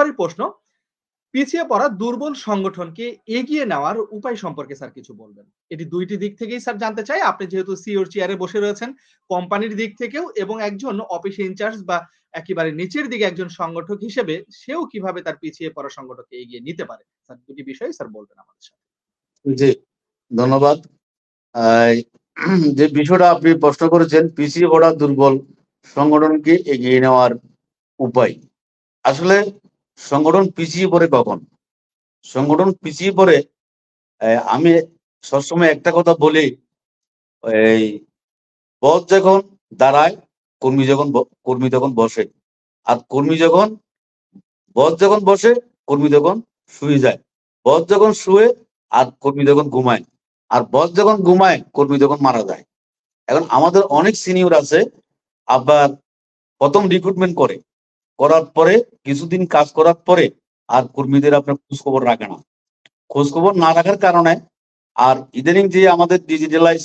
একবারই প্রশ্ন পিছিয়ে পড়া দুর্বল সংগঠনকে এগিয়ে নেওয়ার উপায় সম্পর্কে স্যার কিছু বলবেন এটি দুইটি দিক থেকেই স্যার জানতে চাই আপনি যেহেতু সিওর e চেয়ারে বসে রয়েছেন কোম্পানির দিক থেকেও এবং একজন অফিস ইনচার্জ বা একেবারে নিচের দিকে একজন সংগঠক হিসেবে সেও কিভাবে তার পিছিয়ে পড়া সংগঠনকে এগিয়ে নিতে পারে স্যার দুটি বিষয় স্যার বলবেন আমাদের সাথে জি ধন্যবাদ যে বিষয়টা আপনি প্রশ্ন করেছেন পিছিয়ে পড়া দুর্বল সংগঠনকে এগিয়ে নেওয়ার উপায় আসলে সংগঠন পিছিয়ে পড়ে কখন সংগঠন পিছিয়ে পড়ে আমি সবসময় একটা কথা বলি এই বস যখন দাঁড়ায় কর্মী যখন কর্মী তখন বসে আর কর্মী যখন বস যখন বসে কর্মী তখন শুয়ে যায় বস যখন শুয়ে আর কর্মী যখন ঘুমায় আর বস যখন ঘুমায় কর্মী তখন মারা যায় এখন আমাদের অনেক সিনিয়র আছে আবার প্রথম রিক্রুটমেন্ট করে করার পরে কিছুদিন কাজ করার পরে আর কর্মীদের আপনার খোঁজখবর রাখে না খোঁজখবর না রাখার কারণে আর ইদানিং যে আমাদের ডিজিটালাইজ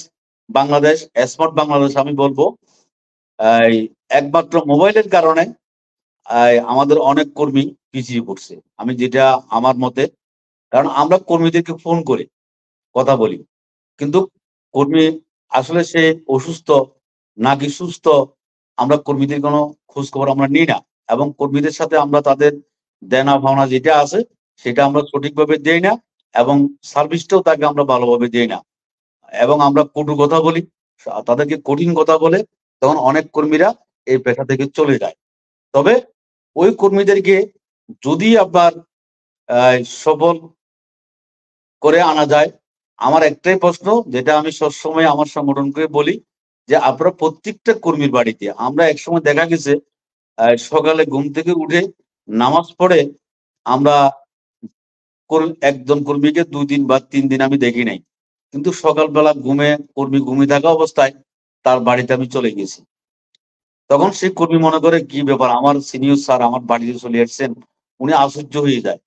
বাংলাদেশ স্মার্ট বাংলাদেশ আমি বলবো একমাত্র মোবাইলের কারণে আমাদের অনেক কর্মী পিছিয়ে পড়ছে আমি যেটা আমার মতে কারণ আমরা কর্মীদেরকে ফোন করে কথা বলি কিন্তু কর্মী আসলে সে অসুস্থ নাকি সুস্থ আমরা কর্মীদের কোনো খোঁজখবর আমরা নিই না এবং কর্মীদের সাথে আমরা তাদের দেনা ভাওনা যেটা আছে সেটা আমরা সঠিকভাবে দেই না এবং সার্ভিসটাও তাকে আমরা ভালোভাবে দেই না এবং আমরা কটু কথা বলি তাদেরকে কঠিন কথা বলে তখন অনেক কর্মীরা এই পেশা থেকে চলে যায় তবে ওই কর্মীদেরকে যদি আবার সফল করে আনা যায় আমার একটাই প্রশ্ন যেটা আমি সবসময় আমার সংগঠনকে বলি যে আপনারা প্রত্যেকটা কর্মীর বাড়িতে আমরা একসময় দেখা গেছে সকালে ঘুম থেকে উঠে নামাজ পড়ে আমরা একজন কর্মীকে দুই দিন বা তিন দিন আমি দেখি নাই কিন্তু সকালবেলা ঘুমে কর্মী ঘুমিয়ে থাকা অবস্থায় তার বাড়িতে আমি চলে গেছি তখন সে কর্মী মনে করে কি ব্যাপার আমার সিনিয়র স্যার আমার বাড়িতে চলে এসছেন উনি আশ্চর্য হয়ে যায়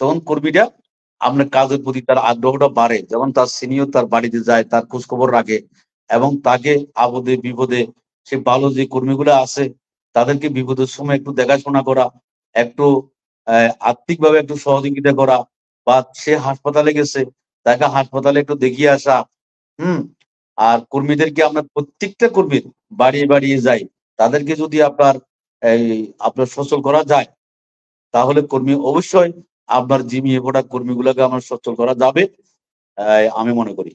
তখন কর্মীটা আপনার কাজের প্রতি তার আগ্রহটা বাড়ে যখন তার সিনিয়র তার বাড়িতে যায় তার খোঁজখবর রাখে এবং তাকে আবদে বিপদে সে ভালো যে কর্মীগুলো আছে তাদেরকে বিপদের সময় একটু দেখাশোনা করা একটু আর্থিকভাবে একটু সহযোগিতা করা বা সে হাসপাতালে গেছে তাকে হাসপাতালে একটু দেখিয়ে আসা হুম আর কর্মীদেরকে আমরা প্রত্যেকটা কর্মীর বাড়িয়ে বাড়িয়ে যাই তাদেরকে যদি আপনার এই আপনার সচল করা যায় তাহলে কর্মী অবশ্যই আপনার জিমিয়ে পড়া কর্মীগুলোকে আমার সচল করা যাবে আমি মনে করি